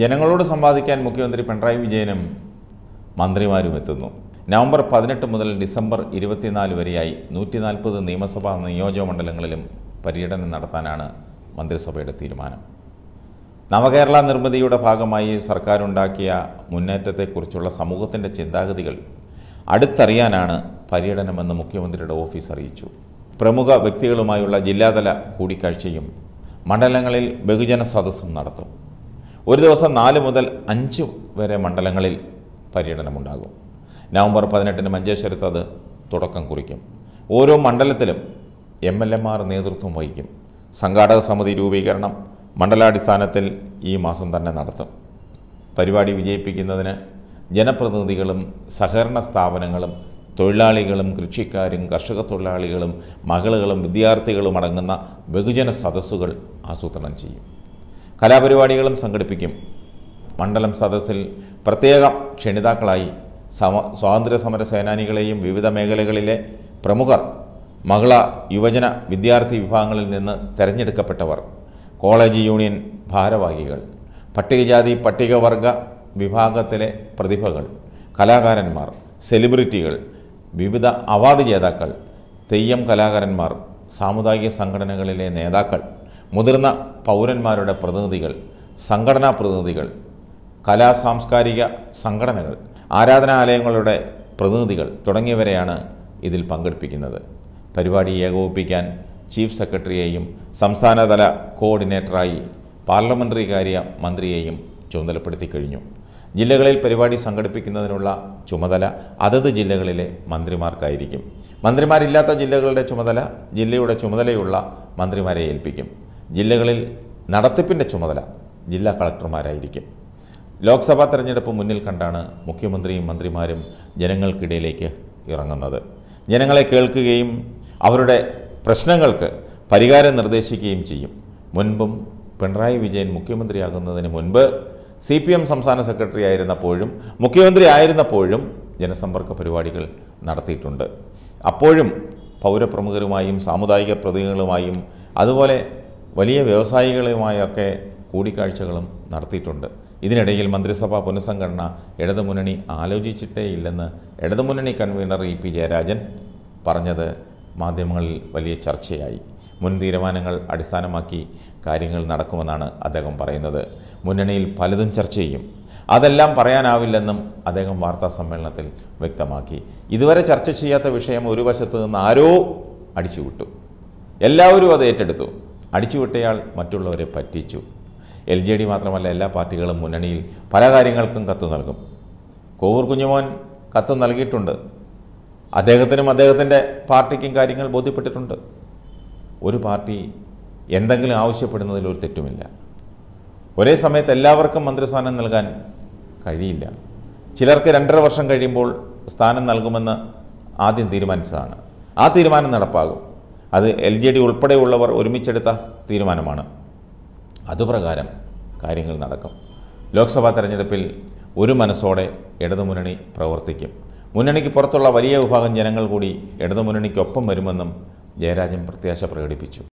ജനങ്ങളോട് സംവാദിക്കാൻ മുഖ്യമന്ത്രി പിണറായി വിജയനും മന്ത്രിമാരും എത്തുന്നു നവംബർ പതിനെട്ട് മുതൽ ഡിസംബർ ഇരുപത്തിനാല് വരെയായി നൂറ്റി നാൽപ്പത് നിയമസഭാ നിയോജക മണ്ഡലങ്ങളിലും പര്യടനം നടത്താനാണ് മന്ത്രിസഭയുടെ തീരുമാനം നവകേരള നിർമ്മിതിയുടെ ഭാഗമായി സർക്കാരുണ്ടാക്കിയ മുന്നേറ്റത്തെക്കുറിച്ചുള്ള സമൂഹത്തിൻ്റെ ചിന്താഗതികൾ അടുത്തറിയാനാണ് പര്യടനമെന്ന് മുഖ്യമന്ത്രിയുടെ ഓഫീസ് അറിയിച്ചു പ്രമുഖ വ്യക്തികളുമായുള്ള ജില്ലാതല കൂടിക്കാഴ്ചയും മണ്ഡലങ്ങളിൽ ബഹുജന സദസ്സും നടത്തും ഒരു ദിവസം നാല് മുതൽ അഞ്ച് വരെ മണ്ഡലങ്ങളിൽ പര്യടനമുണ്ടാകും നവംബർ പതിനെട്ടിന് മഞ്ചേശ്വരത്ത് അത് തുടക്കം കുറിക്കും ഓരോ മണ്ഡലത്തിലും എം എൽ എമാർ നേതൃത്വം വഹിക്കും സംഘാടക സമിതി രൂപീകരണം മണ്ഡലാടിസ്ഥാനത്തിൽ ഈ മാസം തന്നെ നടത്തും പരിപാടി വിജയിപ്പിക്കുന്നതിന് ജനപ്രതിനിധികളും സഹകരണ സ്ഥാപനങ്ങളും തൊഴിലാളികളും കൃഷിക്കാരും കർഷക തൊഴിലാളികളും മകളുകളും വിദ്യാർത്ഥികളും അടങ്ങുന്ന ബഹുജന സദസ്സുകൾ ആസൂത്രണം ചെയ്യും കലാപരിപാടികളും സംഘടിപ്പിക്കും മണ്ഡലം സദസ്സിൽ പ്രത്യേക ക്ഷണിതാക്കളായി സമ സ്വാതന്ത്ര്യ സമര സേനാനികളെയും വിവിധ മേഖലകളിലെ പ്രമുഖർ മഹിള യുവജന വിദ്യാർത്ഥി വിഭാഗങ്ങളിൽ നിന്ന് തിരഞ്ഞെടുക്കപ്പെട്ടവർ കോളേജ് യൂണിയൻ ഭാരവാഹികൾ പട്ടികജാതി പട്ടികവർഗ വിഭാഗത്തിലെ പ്രതിഭകൾ കലാകാരന്മാർ സെലിബ്രിറ്റികൾ വിവിധ അവാർഡ് ജേതാക്കൾ തെയ്യം കലാകാരന്മാർ സാമുദായിക സംഘടനകളിലെ നേതാക്കൾ മുതിർന്ന പൗരന്മാരുടെ പ്രതിനിധികൾ സംഘടനാ പ്രതിനിധികൾ കലാ സാംസ്കാരിക സംഘടനകൾ ആരാധനാലയങ്ങളുടെ പ്രതിനിധികൾ തുടങ്ങിയവരെയാണ് ഇതിൽ പങ്കെടുപ്പിക്കുന്നത് പരിപാടി ഏകോപിപ്പിക്കാൻ ചീഫ് സെക്രട്ടറിയെയും സംസ്ഥാനതല കോർഡിനേറ്ററായി പാർലമെൻ്ററി കാര്യ മന്ത്രിയെയും ചുമതലപ്പെടുത്തി കഴിഞ്ഞു ജില്ലകളിൽ പരിപാടി സംഘടിപ്പിക്കുന്നതിനുള്ള ചുമതല അതത് ജില്ലകളിലെ മന്ത്രിമാർക്കായിരിക്കും മന്ത്രിമാരില്ലാത്ത ജില്ലകളുടെ ചുമതല ജില്ലയുടെ ചുമതലയുള്ള മന്ത്രിമാരെ ഏൽപ്പിക്കും ജില്ലകളിൽ നടത്തിപ്പിൻ്റെ ചുമതല ജില്ലാ കളക്ടർമാരായിരിക്കും ലോക്സഭാ തെരഞ്ഞെടുപ്പ് മുന്നിൽ കണ്ടാണ് മുഖ്യമന്ത്രിയും മന്ത്രിമാരും ജനങ്ങൾക്കിടയിലേക്ക് ഇറങ്ങുന്നത് ജനങ്ങളെ കേൾക്കുകയും അവരുടെ പ്രശ്നങ്ങൾക്ക് പരിഹാരം നിർദ്ദേശിക്കുകയും ചെയ്യും മുൻപും പിണറായി വിജയൻ മുഖ്യമന്ത്രിയാകുന്നതിന് മുൻപ് സി പി എം സംസ്ഥാന സെക്രട്ടറി ആയിരുന്നപ്പോഴും മുഖ്യമന്ത്രി ആയിരുന്നപ്പോഴും ജനസമ്പർക്ക പരിപാടികൾ നടത്തിയിട്ടുണ്ട് അപ്പോഴും പൗരപ്രമുഖരുമായും സാമുദായിക പ്രതിനിധികളുമായും അതുപോലെ വലിയ വ്യവസായികളുമായൊക്കെ കൂടിക്കാഴ്ചകളും നടത്തിയിട്ടുണ്ട് ഇതിനിടയിൽ മന്ത്രിസഭാ പുനഃസംഘടന ഇടതുമുന്നണി ആലോചിച്ചിട്ടേ ഇല്ലെന്ന് ഇടതുമുന്നണി കൺവീനർ ഇ പി ജയരാജൻ പറഞ്ഞത് മാധ്യമങ്ങളിൽ വലിയ ചർച്ചയായി മുൻ തീരുമാനങ്ങൾ അടിസ്ഥാനമാക്കി കാര്യങ്ങൾ നടക്കുമെന്നാണ് അദ്ദേഹം പറയുന്നത് മുന്നണിയിൽ പലതും ചർച്ച ചെയ്യും അതെല്ലാം പറയാനാവില്ലെന്നും അദ്ദേഹം വാർത്താ സമ്മേളനത്തിൽ വ്യക്തമാക്കി ഇതുവരെ ചർച്ച ചെയ്യാത്ത വിഷയം ഒരു വശത്തു നിന്ന് ആരോ അടിച്ചുവിട്ടു എല്ലാവരും അത് ഏറ്റെടുത്തു അടിച്ചുവിട്ടയാൾ മറ്റുള്ളവരെ പറ്റിച്ചു എൽ ജെ ഡി മാത്രമല്ല എല്ലാ പാർട്ടികളും മുന്നണിയിൽ പല കാര്യങ്ങൾക്കും കത്ത് നൽകും കോവൂർ കുഞ്ഞുമോൻ കത്ത് നൽകിയിട്ടുണ്ട് അദ്ദേഹത്തിനും അദ്ദേഹത്തിൻ്റെ പാർട്ടിക്കും കാര്യങ്ങൾ ബോധ്യപ്പെട്ടിട്ടുണ്ട് ഒരു പാർട്ടി എന്തെങ്കിലും ആവശ്യപ്പെടുന്നതിൽ ഒരു തെറ്റുമില്ല ഒരേ സമയത്ത് എല്ലാവർക്കും മന്ത്രിസ്ഥാനം നൽകാൻ കഴിയില്ല ചിലർക്ക് രണ്ടര വർഷം കഴിയുമ്പോൾ സ്ഥാനം നൽകുമെന്ന് ആദ്യം തീരുമാനിച്ചതാണ് ആ തീരുമാനം നടപ്പാകും അത് എൽ ജെ ഡി ഉൾപ്പെടെയുള്ളവർ ഒരുമിച്ചെടുത്ത തീരുമാനമാണ് അതുപ്രകാരം കാര്യങ്ങൾ നടക്കും ലോക്സഭാ തെരഞ്ഞെടുപ്പിൽ ഒരു മനസ്സോടെ ഇടതുമുന്നണി പ്രവർത്തിക്കും മുന്നണിക്ക് പുറത്തുള്ള വലിയ വിഭാഗം ജനങ്ങൾ കൂടി ഇടതുമുന്നണിക്കൊപ്പം വരുമെന്നും ജയരാജൻ പ്രത്യാശ പ്രകടിപ്പിച്ചു